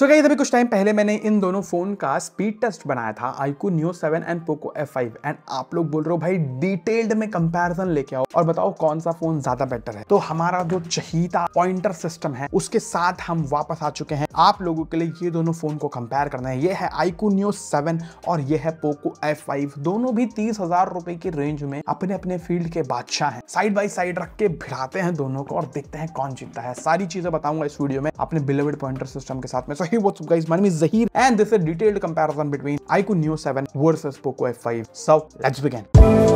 सो गई अभी कुछ टाइम पहले मैंने इन दोनों फ़ोन का स्पीड टेस्ट बनाया था iQOO new seven and Poco F five and आप लोग बोल रहे हो भाई डिटेल्ड में कंपैरिजन लेके आओ और बताओ कौन सा फोन ज्यादा बेटर है तो हमारा जो चहीता पॉइंटर सिस्टम है उसके साथ हम वापस आ चुके हैं आप लोगों के लिए ये दोनों फोन को कंपेयर करना है ये है आईकू न्यू सेवन और ये है पोको फाइव दोनों भी तीस हजार रुपए की रेंज में अपने अपने फील्ड के बादशाह हैं साइड बाई साइड रख के भिड़ाते हैं दोनों को और देखते हैं कौन जीतता है सारी चीजें बताऊंगा इस वीडियो में अपने बिलेवेड पॉइंटर सिस्टम के साथ में so Hey what's up guys my name is Zahir and this is a detailed comparison between iQOO Neo 7 versus POCO F5. So let's begin.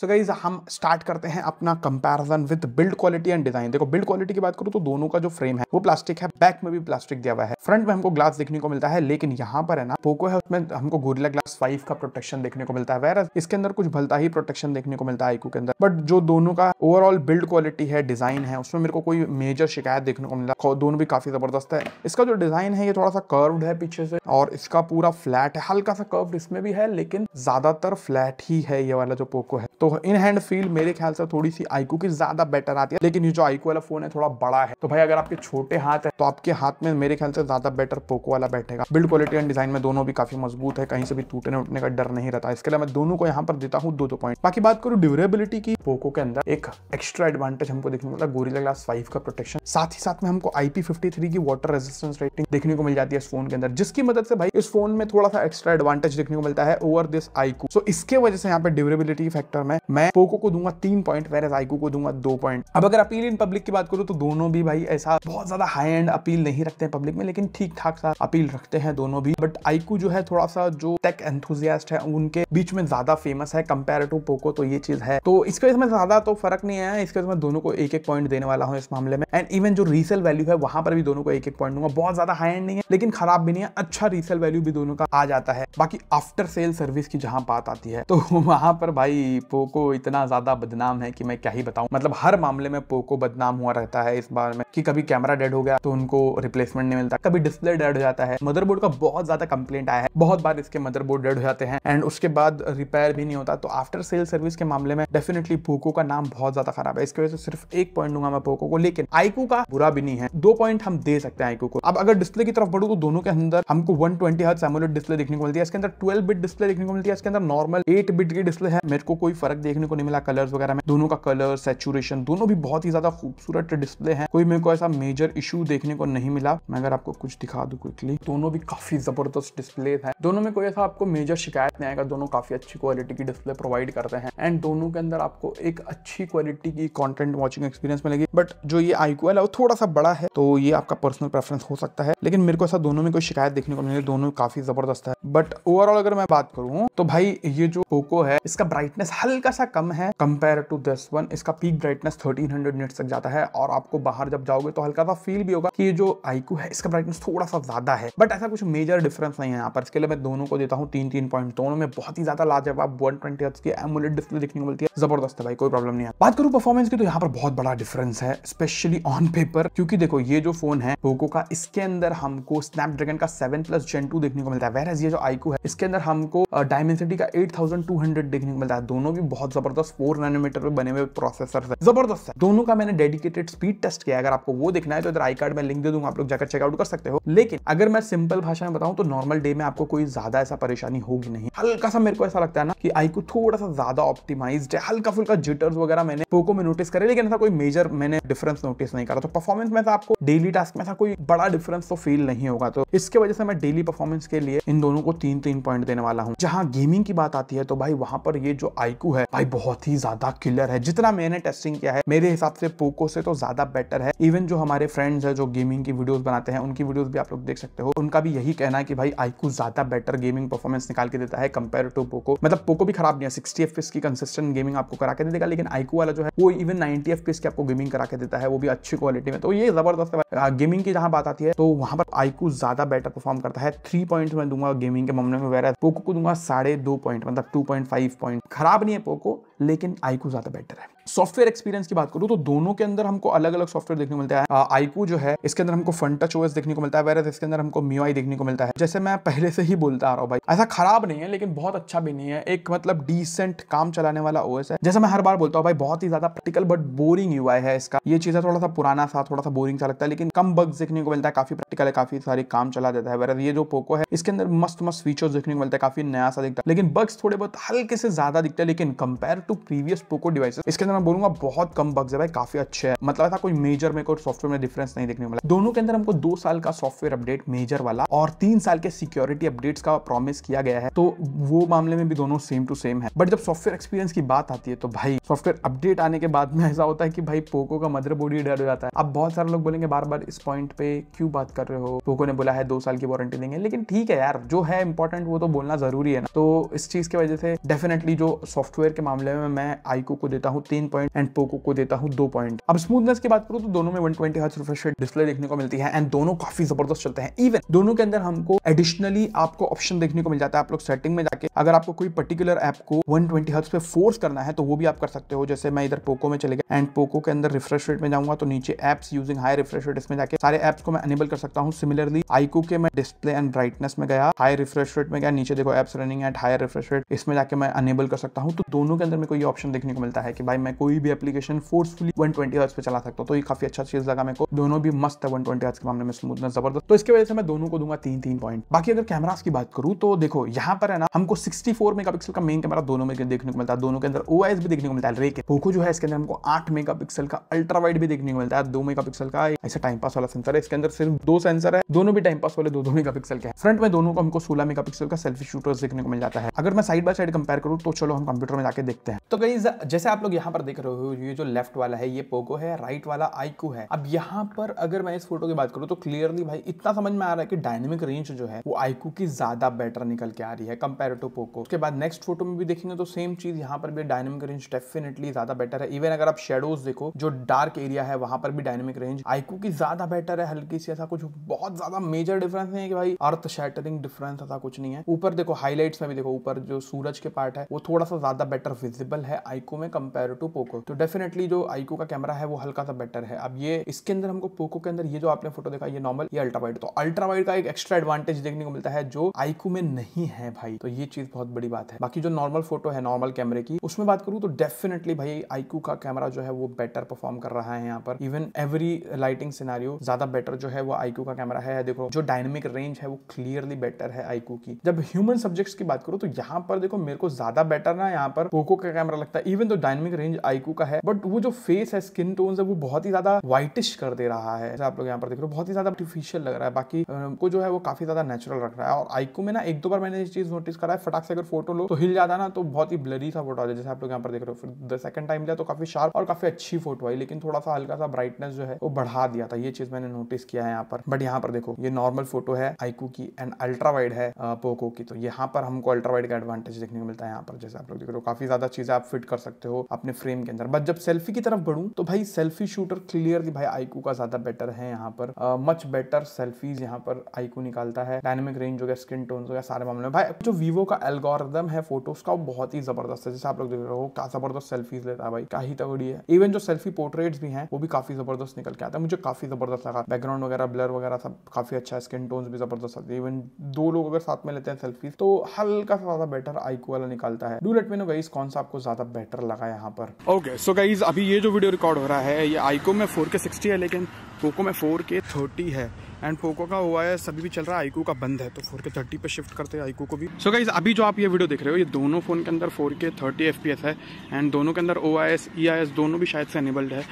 So so guys हम स्टार्ट करते हैं अपना comparison with build quality and design देखो build quality की बात करूं तो दोनों का जो फ्रेम है वो प्लास्टिक है बैक में भी प्लास्टिक दिया हुआ है फ्रंट में हमको ग्लास देखने को मिलता है लेकिन यहाँ पर है ना पोको है उसमें हमको गोरिला ग्लास फाइव का प्रोटेक्शन देखने को मिलता है वेरस इसके अंदर कुछ भलता ही प्रोटेक्शन देखने को मिलता है आईकू के अंदर बट जो दोनों का ओवरऑल बिल्ड क्वालिटी है डिजाइन है उसमें मेरे को कोई मेजर शिकायत देखने को मिला दोनों भी काफी जबरदस्त है इसका जो डिजाइन है ये थोड़ा सा कर्व्ड है पीछे से और इसका पूरा फ्लैट है हल्का सा कर्व्ड इसमें भी है लेकिन ज्यादातर फ्लैट ही है ये वाला जो पोको है तो इन हैंड फील मेरे ख्याल से थोड़ी सी आईकू की ज्यादा बेटर आती है लेकिन ये जो आईकू वाला फोन है थोड़ा बड़ा है तो भाई अगर आपके छोटे हाथ है तो आपके हाथ में मेरे ख्याल से ज्यादा बेटर पोको वाला बैठेगा बिल्ड क्वालिटी एंड डिजाइन में दोनों भी काफी मजबूत है कहीं से भी टूटने उठने का डर नहीं रहता इसके लिए मैं दोनों को यहाँ पर देता हूँ दो दो पॉइंट बाकी बात करूँ ड्यूरेबिलिटी की पोको के अंदर एक एक्स्ट्रा एडवांटेज हमको देखने को मिलता है गोरिला ग्लास फाइव का प्रोटेक्शन साथ ही साथ में हमको आईपी की वाटर रेजिस्टेंस रेटिंग देखने को मिल जाती है इस फोन के अंदर जिसकी मदद से भाई इस फोन में थोड़ा सा एक्स्ट्रा एडवांटेज देखने को मिलता है ओवर दिस आईकू सो इसके वजह से यहाँ पे ड्यूरेबिलिटी फैक्टर में मैं पोको को दूंगा तीन पॉइंट वेर आईको को दूंगा दो पॉइंट अब अगर अपील इन पब्लिक की बात करो तो दोनों भी भाई ऐसा बहुत ज्यादा हाई एंड अपील नहीं रखते हैं पब्लिक में लेकिन ठीक ठाक सा अपील रखते हैं दोनों भी बट आईकू जो है थोड़ा सा जो टेक एंथुजियास्ट है उनके बीच में ज्यादा फेमस है कंपेयर टू पोको तो ये चीज है तो इसके वजह से ज्यादा तो फर्क नहीं आया इसके वजह से दोनों को एक एक पॉइंट देने वाला हूँ इस मामले में एंड इवन जो रीसेल वैल्यू है वहां पर भी दोनों को एक एक पॉइंट दूंगा बहुत ज्यादा हाई एंड नहीं है लेकिन खराब भी नहीं है अच्छा रीसेल वैल्यू भी दोनों का आ जाता है बाकी आफ्टर सेल सर्विस की जहां बात आती है तो वहां पर भाई पोको इतना ज़्यादा बदनाम है कि मैं क्या ही बताऊं मतलब हर मामले में पोको बदनाम हुआ रहता है इस बार में कि कभी कैमरा डेड हो गया तो उनको रिप्लेसमेंट नहीं मिलता कभी डिस्प्ले डेड हो जाता है मदरबोर्ड का बहुत ज़्यादा कंप्लेंट आया है बहुत बार इसके मदरबोर्ड डेड हो जाते हैं एंड उसके बाद रिपेयर भी नहीं होता तो आफ्टर सेल सर्विस के मामले में डेफिनेटली पोको का नाम बहुत ज़्यादा खराब है इसकी वजह से सिर्फ एक पॉइंट दूंगा मैं पोको को लेकिन आईकू का बुरा भी नहीं है दो पॉइंट हम दे सकते हैं आईकू को अब अगर डिस्प्ले की तरफ बढ़ू तो दोनों के अंदर हमको वन ट्वेंटी डिस्प्ले देखने को मिलती है इसके अंदर ट्वेल्व बिट डिस्प्ले देखने को मिलती है इसके अंदर नॉर्मल एट बिट की डिस्प्ले है मेरे को कोई फर्क देखने को नहीं मिला कलर्स वगैरह में दोनों का कलर सेचुरेशन दोनों भी बहुत ही ज्यादा खूबसूरत डिस्प्ले है कोई मेरे को ऐसा मेजर इशू देखने को नहीं मिला मैं अगर आपको कुछ दिखा दू क्विकली दोनों भी काफी जबरदस्त डिस्प्ले है दोनों में कोई ऐसा आपको मेजर शिकायत नहीं आएगा दोनों काफी अच्छी क्वालिटी की डिस्प्ले प्रोवाइड करते हैं एंड दोनों के अंदर आपको एक अच्छी क्वालिटी की कॉन्टेंट वॉचिंग एक्सपीरियंस मिलेगी बट जो ये आई है वो थोड़ा सा बड़ा है तो ये आपका पर्सनल प्रेफरेंस हो सकता है लेकिन मेरे को ऐसा दोनों में कोई शिकायत देखने को मिली दोनों काफी जबरदस्त है बट ओवरऑल अगर मैं बात करूं तो भाई ये जो पोको है इसका ब्राइटनेस हल हल्का सा कम है कंपेयर टू दिस वन इसका पीक ब्राइटनेस 1300 हंड्रेड तक जाता है और आपको बाहर जब जाओगे तो हल्का सा फील भी होगा कि जो आईक्यू है इसका ब्राइटनेस थोड़ा सा ज्यादा है बट ऐसा कुछ मेजर डिफरेंस नहीं है यहाँ पर इसके लिए मैं दोनों को देता हूँ तीन तीन पॉइंट दोनों में बहुत ही ज्यादा लाजवाब वन ट्वेंटी एमुलेट डिस्प्ले देखने को मिलती है जबरदस्त है भाई कोई प्रॉब्लम नहीं है बात करूँ परफॉर्मेंस की तो यहाँ पर बहुत बड़ा डिफरेंस है स्पेशली ऑन पेपर क्योंकि देखो ये जो फोन है पोको का इसके अंदर हमको स्नैप का सेवन प्लस जेन टू देखने को मिलता है वेर ये जो आईकू है इसके अंदर हमको डायमेंसिटी का एट देखने को मिलता है दोनों भी बहुत जबरदस्त फोर नैनोमीटर पर बने हुए प्रोसेसर है जबरदस्त है दोनों का मैंने डेडिकेटेड स्पीड टेस्ट किया अगर आपको वो देखना है तो इधर आई कार्ड में लिंक दे दूंगा आप लोग जाकर चेकआउट कर सकते हो लेकिन अगर मैं सिंपल भाषा में बताऊं तो नॉर्मल डे में आपको कोई ज्यादा ऐसा परेशानी होगी नहीं हल्का सा मेरे को ऐसा लगता है ना कि आई को थोड़ा सा ज्यादा ऑप्टिमाइज है हल्का फुल्का जिटर्स वगैरह मैंने पोको में नोटिस करे लेकिन ऐसा कोई मेजर मैंने डिफरेंस नोटिस नहीं करा तो परफॉर्मेंस में आपको डेली टास्क में ऐसा कोई बड़ा डिफरेंस तो फील नहीं होगा तो इसके वजह से मैं डेली परफॉर्मेंस के लिए इन दोनों को तीन तीन पॉइंट देने वाला हूँ जहाँ गेमिंग की बात आती है तो भाई वहां पर ये जो आईकू है है भाई बहुत ही ज्यादा किलर है जितना मैंने टेस्टिंग किया है मेरे हिसाब से पोको से तो ज्यादा बेटर है इवन जो हमारे फ्रेंड्स है जो गेमिंग की वीडियोस बनाते हैं उनकी वीडियोस भी आप लोग देख सकते हो उनका भी यही कहना है कि भाई आईकू ज्यादा बेटर गेमिंग परफॉर्मेंस निकाल के देता है कंपेयर टू पोको मतलब पोको भी खराब नहीं है सिक्सटी एफ की कंसिस्टेंट गेमिंग आपको करा के देगा लेकिन आईकू वाला जो है वो इवन नाइनटी एफ की आपको गेमिंग करा के देता है वो भी अच्छी क्वालिटी में तो ये जबरदस्त गेमिंग की जहां बात आती है तो वहां पर आईकू ज्यादा बेटर परफॉर्म करता है थ्री पॉइंट में दूंगा गेमिंग के मामले में वगैरह पोको को दूंगा साढ़े दो पॉइंट मतलब टू पॉइंट फाइव पॉइंट खराब नहीं है है पोको लेकिन आईकू ज़्यादा बेटर है सॉफ्टवेयर एक्सपीरियंस की बात करूँ तो दोनों के अंदर हमको अलग अलग सॉफ्टवेयर देखने को मिलता है आईकू जो है इसके अंदर हमको फ्रंट टच ओएस देखने को मिलता है वायरस इसके अंदर हमको मीवाई देखने को मिलता है जैसे मैं पहले से ही बोलता आ रहा हूँ भाई ऐसा खराब नहीं है लेकिन बहुत अच्छा भी नहीं है एक मतलब डिसेंट काम चलाने वाला ओएस है जैसे मैं हर बार बोलता हूँ भाई बहुत ही ज्यादा प्रैक्टिकल बट बोरिंग यू है इसका ये चीज़ है थोड़ा सा पुराना सा थोड़ा सा बोरिंग सा लगता है लेकिन कम बग्स देखने को मिलता है काफी प्रैक्टिकल है काफी सारे काम चला देता है वायरस ये जो पोको है इसके अंदर मस्त मस्त फीचर्स देखने को मिलता है काफी नया सा दिखता है लेकिन बग्स थोड़े बहुत हल्के से ज्यादा दिखते हैं लेकिन compare to previous Poco device इसके अंदर मैं बोलूंगा बहुत कम बग्स है भाई काफी अच्छे है मतलब था कोई मेजर में कोई सॉफ्टवेयर में डिफरेंस नहीं देखने मिला दोनों के अंदर हमको दो साल का सॉफ्टवेयर अपडेट मेजर वाला और तीन साल के सिक्योरिटी अपडेट्स का प्रॉमिस किया गया है तो वो मामले में भी दोनों सेम टू सेम है बट जब सॉफ्टवेयर एक्सपीरियंस की बात आती है तो भाई सॉफ्टवेयर अपडेट आने के बाद में ऐसा होता है कि भाई पोको का मदर बोर्ड ही डर हो जाता है अब बहुत सारे लोग बोलेंगे बार बार इस पॉइंट पे क्यों बात कर रहे हो पोको ने बोला है दो साल की वारंटी देंगे लेकिन ठीक है यार जो है इंपॉर्टेंट वो तो बोलना जरूरी है ना तो इस चीज की वजह से डेफिनेटली जो सॉफ्टवेयर के मामले में मैं आईको को देता हूँ तीन पॉइंट एंड पोको को देता हूँ दो पॉइंट अब स्मूथनेस की बात करूँ तो दोनों में one twenty hertz refresh rate display देखने को मिलती है एंड दोनों काफी जबरदस्त चलते हैं इवन दोनों के अंदर हमको एडिशनली आपको ऑप्शन देखने को मिल जाता है आप लोग सेटिंग में जाके अगर आपको कोई पर्टिकुलर ऐप को वन ट्वेंटी पे फोर्स करना है तो वो भी आप कर सकते हो जैसे मैं इधर पोको में चले गए एंड पोको के अंदर रिफ्रेश रेट में जाऊंगा तो नीचे apps using high refresh rate इसमें जाके सारे एप्स को मैं अनेबल कर सकता हूँ सिमिलरली आईको के मैं डिस्प्ले एंड ब्राइटनेस में गया हाई रिफ्रेश रेट में गया नीचे देखो apps running at high refresh rate इसमें जाके मैं अनेबल कर सकता हूँ तो दोनों के अंदर मेरे को ये ऑप्शन देखने को मिलता है कि भाई मैं कोई भी एप्लीकेशन फोर्सफुली वन ट्वेंटी पे चला सकता हूँ तो ये काफी अच्छा चीज लगा मेरे को दोनों भी मस्त है वन ट्वेंटी के मामले में स्मूथनेस जबरदस्त तो इसके वजह से मैं दोनों को दूंगा तीन तीन पॉइंट बाकी अगर कैमराज की बात करूँ तो देखो यहाँ पर है ना हमको सिक्सटी फोर मेगापिक्सल का मेन कैमरा दोनों में देखने को मिलता है दोनों के अंदर ओ भी देखने को मिलता है रेके पोको जो है इसके अंदर हमको आठ मेगा का अल्ट्रा वाइड भी देखने को मिलता है दो मेगा का ऐसा टाइम पास वाला सेंसर है इसके अंदर सिर्फ दो सेंसर है दोनों भी टाइम पास वाले दो दो मेगा के फ्रंट में दोनों को हमको सोलह मेगा का सेल्फी शूटर्स देखने को मिल जाता है अगर मैं साइड बाय साइड कंपेयर करूँ तो चलो हम कंप्यूटर में जाके देखते हैं तो कहीं जैसे आप लोग यहाँ पर देख रहे हो ये जो लेफ्ट वाला है ये पोको है राइट वाला आईकू है अब यहाँ पर अगर मैं इस फोटो की बात करूँ तो क्लियरली भाई इतना समझ में आ रहा है कि डायनेमिक रेंज जो है वो आईकू की ज्यादा बेटर निकल के आ रही है कंपेयर टू पोको उसके बाद नेक्स्ट फोटो में भी देखेंगे तो सेम चीज यहाँ पर भी डायनेमिक रेंज डेफिनेटली ज्यादा बेटर है इवन अगर आप शेडोज देखो जो डार्क एरिया है वहां पर भी डायनेमिक रेंज आईकू की ज्यादा बेटर है हल्की सी ऐसा कुछ बहुत ज्यादा मेजर डिफरेंस नहीं है कि भाई अर्थ शैटरिंग डिफरेंस ऐसा कुछ नहीं है ऊपर देखो हाईलाइट्स में भी देखो ऊपर जो सूरज के पार्ट है वो थोड़ा सा ज्यादा बेटर विजिबल है आईकू में कंपेयर टू को पोको तो डेफिनेटली जो आईको का कैमरा है वो हल्का सा बेटर है अब ये इसके अंदर हमको पोको के अंदर ये जो आपने फोटो देखा ये नॉर्मल ये अल्ट्रा वाइड तो अल्ट्रा वाइड का एक एक्स्ट्रा एडवांटेज देखने को मिलता है जो आईको में नहीं है भाई तो ये चीज बहुत बड़ी बात है बाकी जो नॉर्मल फोटो है नॉर्मल कैमरे की उसमें बात करूं तो डेफिनेटली भाई आईको का कैमरा जो है वो बेटर परफॉर्म कर रहा है यहाँ पर इवन एवरी लाइटिंग सिनारियो ज्यादा बेटर जो है वो आईको का कैमरा है देखो जो डायनेमिक रेंज है वो क्लियरली बेटर है आईको की जब ह्यूमन सब्जेक्ट्स की बात करूँ तो यहाँ पर देखो मेरे को ज्यादा बेटर ना यहाँ पर पोको का कैमरा लगता है इवन तो डायनेमिक रेंज आईकू का है बट वो जो फेस है स्किन टोन है वो बहुत ही ज्यादा व्हाइटिश कर दे रहा है आप लोग यहाँ पर देख रहे हो बहुत ही ज्यादा आर्टिफिशियल लग रहा है बाकी को जो है वो काफी ज्यादा नेचुरल रख रहा है और आईकू में ना एक दो बार मैंने ये चीज नोटिस करा है फटाक से अगर फोटो लो तो हिल जाता ना तो बहुत ही ब्लरी सा फोटो आ जाए जैसे आप लोग यहाँ पर देख रहे हो फिर सेकंड टाइम लिया तो काफी शार्प और काफी अच्छी फोटो आई लेकिन थोड़ा सा हल्का सा ब्राइटनेस जो है वो बढ़ा दिया था ये चीज मैंने नोटिस किया है यहाँ पर बट यहाँ पर देखो ये नॉर्मल फोटो है आईकू की एंड अल्ट्रा वाइड है पोको की तो यहाँ पर हमको अल्ट्रा वाइड का एडवांटेज देखने को मिलता है यहाँ पर जैसे आप लोग देख रहे हो काफी ज्यादा चीजें आप फिट कर सकते हो अपने फ्रेम के अंदर बट जब सेल्फी की तरफ बढ़ू तो भाई सेल्फी शूटर क्लियरली भाई आईकू का ज़्यादा बेटर है यहाँ पर मच बेटर सेल्फीज यहाँ पर आईकू निकालता है डायनेमिक रेंज हो गया स्किन टोन हो गया सारे मामले में भाई जो वीवो का एल्गोरिदम है फोटोज का बहुत ही जबरदस्त है जैसे आप लोग देख रहे हो क्या जबरदस्त सेल्फीज लेता है भाई क्या ही तगड़ी है इवन जो सेल्फी पोर्ट्रेट्स भी हैं वो भी काफी जबरदस्त निकल के आता है मुझे काफी जबरदस्त लगा बैकग्राउंड वगैरह ब्लर वगैरह सब काफी अच्छा है स्किन टोन्स भी जबरदस्त आती है इवन दो लोग अगर साथ में लेते हैं सेल्फीज तो हल्का सा ज्यादा बेटर आईकू वाला निकालता है do let me know guys कौन सा आपको ज्यादा बेटर लगा यहाँ पर ओके सो गाइज अभी ये जो वीडियो रिकॉर्ड हो रहा है ये आईको में फोर के सिक्सटी है लेकिन पोको में फोर के थर्टी है एंड पोको का हुआ है सभी भी चल रहा है आईको का बंद है तो फोर के थर्टी पर शिफ्ट करते हैं आईको को भी सो so गाइज अभी जो आप ये वीडियो देख रहे हो ये दोनों फ़ोन के अंदर four K thirty F P S है एंड दोनों के अंदर ओ I S E I S दोनों भी शायद से एनेबल्ड है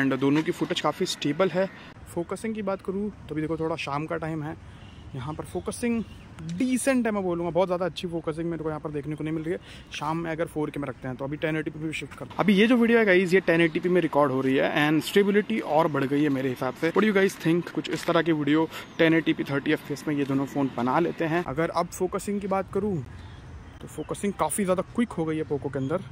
एंड दोनों की फुटेज काफ़ी स्टेबल है फोकसिंग की बात करूँ तो अभी देखो थोड़ा शाम का टाइम है यहाँ पर फोकसिंग डिसेंट है मैं बोलूँगा बहुत ज़्यादा अच्छी फोकसिंग मेरे को यहाँ पर देखने को नहीं मिल रही है शाम में अगर फोर के में रखते हैं तो अभी टेन एटी भी शिफ्ट करते हैं अभी ये जो वीडियो है गाइज ये टेन एटी में रिकॉर्ड हो रही है एंड स्टेबिलिटी और बढ़ गई है मेरे हिसाब से यू गाइज थिंक कुछ इस तरह की video ten eighty P thirty F में ये दोनों फ़ोन बना लेते हैं अगर अब फोकसिंग की बात करूँ तो फोकसिंग काफ़ी ज़्यादा क्विक हो गई है पोको के अंदर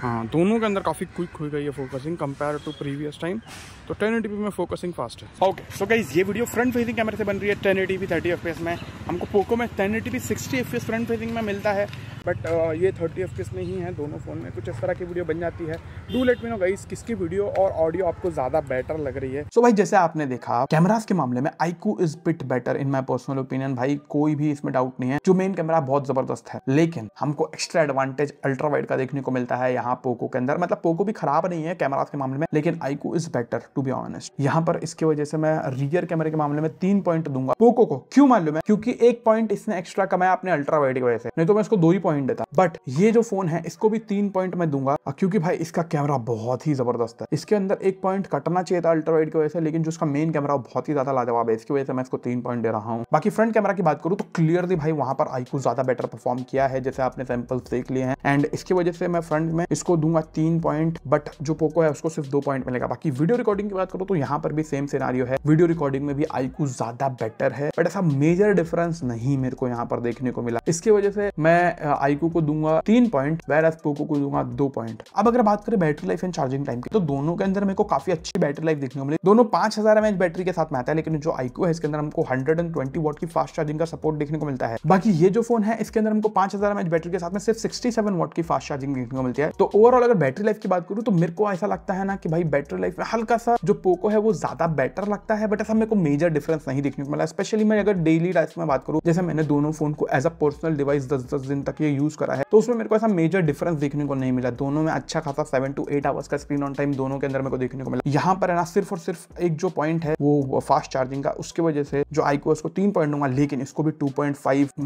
हाँ दोनों के अंदर काफ़ी क्विक हो गई है focusing compare to previous time तो टेन में फोकसिंग फास्ट है ओके सो गाइज ये वीडियो फ्रंट फेसिंग कैमरे से बन रही है ten eighty P thirty F में हमको पोको में ten eighty P sixty F front facing में मिलता है बट ये थर्टी एफ में ही है दोनों फ़ोन में कुछ इस तरह की वीडियो बन जाती है do let me know guys किसकी वीडियो और ऑडियो आपको ज़्यादा बेटर लग रही है सो so भाई जैसे आपने देखा कैमराज के मामले में iQOO is bit better in my personal opinion भाई कोई भी इसमें डाउट नहीं है जो मेन कैमरा बहुत ज़बरदस्त है लेकिन हमको एक्स्ट्रा एडवांटेज अल्ट्रा वाइड का देखने को मिलता है यहाँ पोको के अंदर मतलब पोको भी खराब नहीं है कैमराज के मामले में लेकिन iQOO is better to be honest यहाँ पर इसकी वजह से मैं रियर कैमरे के मामले में तीन पॉइंट दूंगा पोको को क्यों मालूम है क्योंकि एक पॉइंट इसने एक्स्ट्रा कमाया अपने अल्ट्रा वाइड की वजह से नहीं तो मैं इसको दो ही पॉइंट पॉइंट देता बट ये जो फोन है इसको भी तीन पॉइंट में दूंगा क्योंकि भाई इसका कैमरा बहुत ही जबरदस्त है इसके अंदर एक पॉइंट कटना चाहिए था अल्ट्रा की वजह से लेकिन जो उसका मेन कैमरा बहुत ही ज्यादा लाजवाब है इसकी वजह से मैं इसको तीन पॉइंट दे रहा हूँ बाकी फ्रंट कैमरा की बात करूँ तो क्लियरली भाई वहां पर आईकू ज्यादा बेटर परफॉर्म किया है जैसे आपने सैंपल्स देख लिए हैं एंड इसकी वजह से मैं फ्रंट में इसको दूंगा तीन पॉइंट बट जो पोको है उसको सिर्फ दो पॉइंट मिलेगा बाकी वीडियो रिकॉर्डिंग की बात करूँ तो यहाँ पर भी सेम सिनारियो है वीडियो रिकॉर्डिंग में भी आईकू ज्यादा बेटर है बट ऐसा मेजर डिफरेंस नहीं मेरे को यहाँ पर देखने को मिला इसकी वजह से मैं आईको को दूंगा तीन पॉइंट वेर एस पोको को दूंगा दो पॉइंट अब अगर बात करें battery life and charging time की तो दोनों के अंदर मेरे को काफी अच्छी बैटरी लाइफ देखने को मिली दोनों पांच हजार एमएच बैटरी के साथ में आता है लेकिन जो आईको है इसके अंदर हमको हंड्रेड एंड ट्वेंटी वॉट की फास्ट चार्जिंग का सपोर्ट देखने को मिलता है बाकी ये जो फोन है इसके अंदर हमको पांच हजार एमएच बैटरी के साथ में सिर्फ सिक्सटी सेवन वॉट की फास्ट चार्जिंग देखने को मिलती है तो ओवरऑल अगर बैटरी लाइफ की बात करूँ तो मेरे को ऐसा लगता है ना कि भाई बैटरी लाइफ में हल्का सा जो पोको है वो ज्यादा बेटर लगता है बट ऐसा मेरे को मेजर डिफरेंस नहीं देखने को मिला स्पेशली मैं अगर डेली लाइफ में बात करूँ जैसे मैंने दोनों फोन को एज अ पर्सनल डिवाइस दस दस दिन तक ये ये यूज़ करा है तो उसमें मेरे को ऐसा मेजर डिफरेंस देखने को नहीं मिला दोनों में अच्छा खासा सेवन टू एट आवर्स का स्क्रीन ऑन टाइम दोनों के अंदर मेरे को देखने को मिला यहाँ पर है ना सिर्फ और सिर्फ एक जो पॉइंट है वो फास्ट चार्जिंग का उसकी वजह से जो आईको उसको तीन पॉइंट दूंगा लेकिन इसको भी टू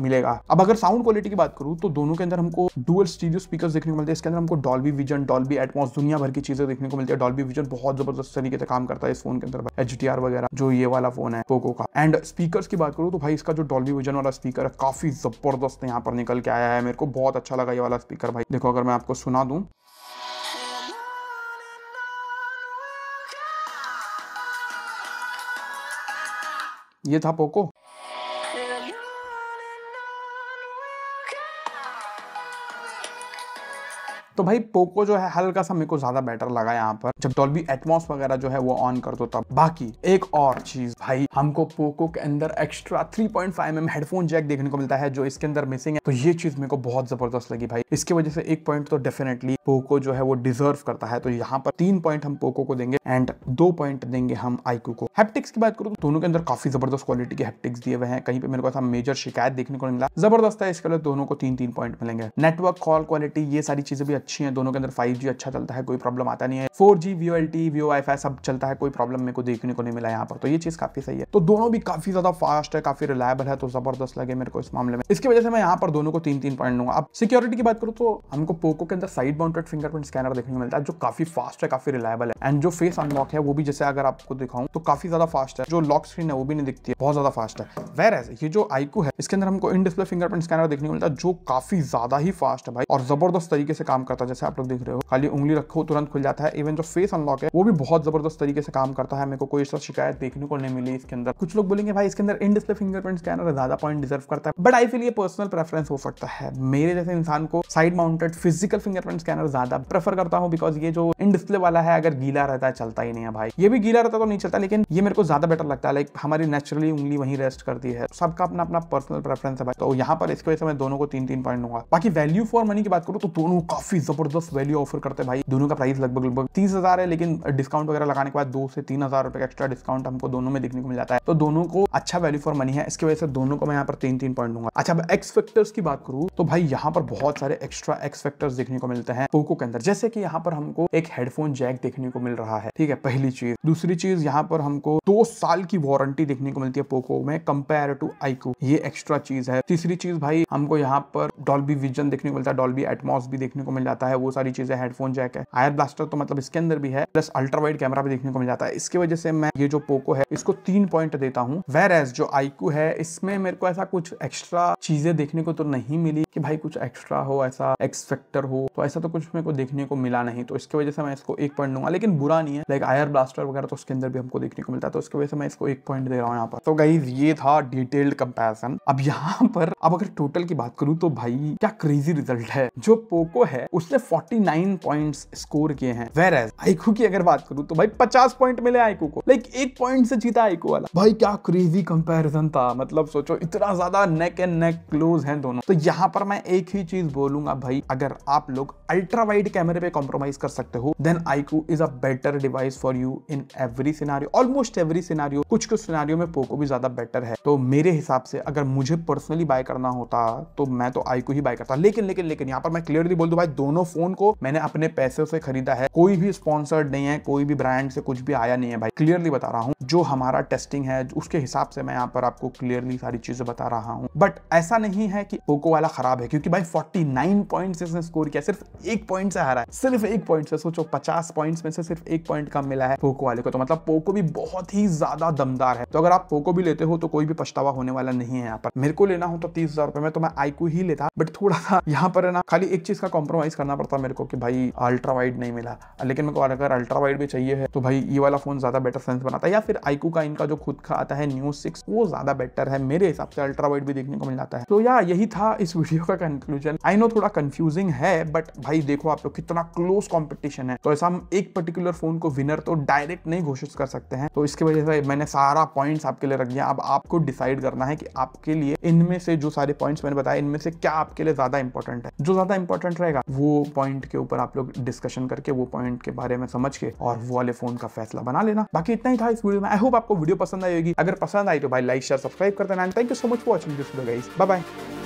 मिलेगा अब अगर साउंड क्वालिटी की बात करूँ तो दोनों के अंदर हमको डुअल स्टीडियो स्पीकर देखने को मिलते हैं इसके अंदर हमको डॉल्बी विजन डॉल्बी एटमोस दुनिया भर की चीजें देखने को मिलती है डॉल्बी विजन बहुत जबरदस्त तरीके से काम करता है इस फोन के अंदर एच वगैरह जो ये वाला फोन है पोको का एंड स्पीकर की बात करूँ तो भाई इसका जो डॉल्बी विजन वाला स्पीकर है काफी जबरदस्त यहाँ पर निकल के आया है मेरे को बहुत अच्छा लगा ये वाला स्पीकर भाई देखो अगर मैं आपको सुना दूँ ये था पोको तो भाई पोको जो है हल्का सा मेरे को ज्यादा बेटर लगा यहाँ पर जब डॉल्बी एटमोस वगैरह जो है वो ऑन कर दो तब बाकी एक और चीज भाई हमको पोको के अंदर extra 3.5 point mm headphone jack देखने को मिलता है जो इसके अंदर मिसिंग है तो ये चीज मेरे को बहुत जबरदस्त लगी भाई इसकी वजह से एक पॉइंट तो डेफिनेटली पोको जो है वो डिजर्व करता है तो यहाँ पर तीन पॉइंट हम पोको को देंगे एंड दो पॉइंट देंगे हम आईक्यू को हैप्टिक्स की बात करूँ तो दोनों के अंदर काफी जबरदस्त क्वालिटी के हैप्टिक्स दिए हुए हैं कहीं पर मेरे को ऐसा मेजर शिकायत देखने को मिला जबरदस्त है इसके लिए दोनों को तीन तीन पॉइंट मिलेंगे नेटवर्क कॉल क्वालिटी ये सारी चीजें भी अच्छी अच्छी हैं दोनों के अंदर फाइव अच्छा चलता है कोई प्रॉब्लम आता नहीं है four G VO L T VO सब चलता है कोई प्रॉब्लम मेरे को देखने को नहीं मिला यहाँ पर तो ये चीज़ काफ़ी सही है तो दोनों भी काफ़ी ज़्यादा फास्ट है काफ़ी रिलायबल है तो ज़बरदस्त लगे मेरे को इस मामले में इसकी वजह से मैं यहाँ पर दोनों को तीन तीन पॉइंट दूंगा अब सिक्योरिटी की बात करूँ तो हमको पोको के अंदर साइड बाउंड्रेड फिंगरप्रिंट स्कैनर देखने को मिलता है जो काफ़ी फास्ट है काफ़ी रिलायबल है एंड जो फेस अनलॉक है वो भी जैसे अगर आपको दिखाऊँ तो काफ़ी ज़्यादा फास्ट है जो लॉक स्क्रीन है वो भी नहीं दिखती है बहुत ज़्यादा फास्ट है वेर एज ये जो आईकू है इसके अंदर हमको इन डिस्प्ले फिंगरप्रिंट स्कैनर देखने को मिलता है जो काफ़ी ज़्यादा ही फास्ट है भाई और ज़बरदस्त तरीके से काम करता है जैसे आप लोग देख रहे हो खाली उंगली रखो तुरंत खुल जाता है इवन जो फेस अनलॉक है वो भी बहुत जबरदस्त तरीके से काम करता है मेरे को कोई ऐसा शिकायत देखने को नहीं मिली इसके अंदर कुछ लोग बोलेंगे भाई इसके अंदर इन डिस्प्ले फिंगरप्रिंट स्कैनर ज्यादा पॉइंट डिजर्व करता है बट आई फील ये पर्सनल प्रेफरेंस हो सकता है मेरे जैसे इंसान को side mounted physical fingerprint scanner ज्यादा प्रेफर करता हूँ बिकॉज ये जो इन डिस्प्ले वाला है अगर गीला रहता है चलता ही नहीं है भाई ये भी गीला रहता तो नहीं चलता लेकिन ये मेरे को ज्यादा बेटर लगता है लाइक हमारी नेचुरली उंगली वहीं रेस्ट करती है सबका अपना अपना पर्सनल प्रेफरेंस है भाई तो यहाँ पर इसकी वजह से मैं दोनों को तीन तीन पॉइंट दूंगा बाकी वैल्यू फॉर मनी की बात करूँ तो दोनों काफी जबरदस्त वैल्यू ऑफर करते हैं भाई दोनों का प्राइस लगभग लगभग तीस हजार है लेकिन डिस्काउंट वगैरह लगाने के बाद दो से तीन हजार रुपए का एक्स्ट्रा डिस्काउंट हमको दोनों में देखने को मिल जाता है तो दोनों को अच्छा वैल्यू फॉर मनी है इसकी वजह से दोनों को मैं यहाँ पर तीन तीन पॉइंट दूंगा अच्छा एक्स फैक्टर्स की बात करूँ तो भाई यहाँ पर बहुत सारे एक्स्ट्रा एक्स फैक्टर्स देखने को मिलते हैं पोको के अंदर जैसे कि यहाँ पर हमको एक हेडफोन जैक देखने को मिल रहा है ठीक है पहली चीज दूसरी चीज यहाँ पर हमको दो साल की वारंटी देखने को मिलती है पोको में कंपेयर टू आईको ये एक्स्ट्रा चीज है तीसरी चीज भाई हमको यहाँ पर डॉल्बी विजन देखने को मिलता है डॉल्बी एटमोस भी देखने को मिल जाता है वो सारी चीज़ें हेडफोन जैक है आयर ब्लास्टर तो मतलब इसके अंदर भी है प्लस अल्ट्रा वाइड कैमरा भी देखने को मिल जाता है इसकी वजह से मैं ये जो पोको है इसको तीन पॉइंट देता हूँ वेर एज जो आईकू है इसमें मेरे को ऐसा कुछ एक्स्ट्रा चीज़ें देखने को तो नहीं मिली कि भाई कुछ एक्स्ट्रा हो ऐसा एक्सफेक्टर हो तो ऐसा तो कुछ मेरे को देखने को मिला नहीं तो इसकी वजह से मैं इसको एक पॉइंट दूंगा लेकिन बुरा नहीं है लाइक आयर ब्लास्टर वगैरह तो उसके अंदर भी हमको देखने को मिलता है तो उसकी वजह से मैं इसको एक पॉइंट दे रहा हूँ यहाँ पर तो गाइज ये था डिटेल्ड कंपेरिजन अब यहाँ पर अब अगर टोटल की बात करूँ तो भाई क्या क्रेजी रिजल्ट है जो पोको है उसने 49 पॉइंट्स स्कोर किए हैं वेर एज आईकू की अगर बात करूं तो भाई 50 पॉइंट मिले आईकू को लाइक एक पॉइंट से जीता आईकू वाला भाई क्या क्रेजी कंपैरिजन था मतलब सोचो इतना ज्यादा नेक एंड नेक क्लोज हैं दोनों तो यहाँ पर मैं एक ही चीज बोलूंगा भाई अगर आप लोग अल्ट्रा वाइड कैमरे पे कॉम्प्रोमाइज कर सकते हो then iQOO is a better device for you in every scenario almost every scenario कुछ कुछ सिनारियो में पोको भी ज्यादा बेटर है तो मेरे हिसाब से अगर मुझे पर्सनली बाय करना होता तो मैं तो आईकू ही बाय करता लेकिन लेकिन लेकिन यहाँ पर मैं क्लियरली बोल दू भाई दोनों दोनों फोन को मैंने अपने पैसे से खरीदा है कोई भी स्पॉन्सर्ड नहीं है कोई भी ब्रांड से कुछ भी आया नहीं है भाई क्लियरली बता रहा हूँ जो हमारा टेस्टिंग है उसके हिसाब से मैं यहाँ पर आपको क्लियरली सारी चीजें बता रहा हूँ बट ऐसा नहीं है कि पोको वाला खराब है क्योंकि भाई फोर्टी नाइन पॉइंट स्कोर किया सिर्फ एक पॉइंट से हारा है सिर्फ एक पॉइंट से सोचो पचास पॉइंट में से सिर्फ एक पॉइंट कम मिला है पोको वाले को तो मतलब पोको भी बहुत ही ज्यादा दमदार है तो अगर आप पोको भी लेते हो तो कोई भी पछतावा होने वाला नहीं है यहाँ पर मेरे को लेना हो तो तीस हजार रुपए में तो मैं आईकू ही लेता बट थोड़ा सा यहाँ पर ना खाली एक चीज का कॉम्प्रोमाइज करना पड़ता मेरे को कि भाई अल्ट्रा वाइड नहीं मिला लेकिन मेरे को अगर अल्ट्रा वाइड भी चाहिए है तो भाई ये वाला फोन ज़्यादा बेटर सेंस बनाता है या फिर आईकू का इनका जो खुद का आता है न्यू सिक्स वो ज़्यादा बेटर है मेरे हिसाब से अल्ट्रा वाइड भी देखने को मिल जाता है तो या यही था इस वीडियो का कंक्लूजन आई नो थोड़ा कंफ्यूजिंग है बट भाई देखो आप लोग कितना क्लोज कॉम्पिटिशन है तो ऐसा हम एक पर्टिकुलर फोन को विनर तो डायरेक्ट नहीं घोषित कर सकते हैं तो इसकी वजह से मैंने सारा पॉइंट्स आपके लिए रख दिया अब आपको डिसाइड करना है कि आपके लिए इनमें से जो सारे पॉइंट्स मैंने बताया इनमें से क्या आपके लिए ज्यादा इंपॉर्टेंट है जो ज्यादा इंपॉर्टेंट रहेगा वो पॉइंट के ऊपर आप लोग डिस्कशन करके वो पॉइंट के बारे में समझ के और वो वाले फोन का फैसला बना लेना बाकी इतना ही था इस वीडियो में आई होप आपको वीडियो पसंद आएगी अगर पसंद आई तो भाई लाइक शेयर सब्सक्राइब कर देना thank you so much for watching this video guys bye bye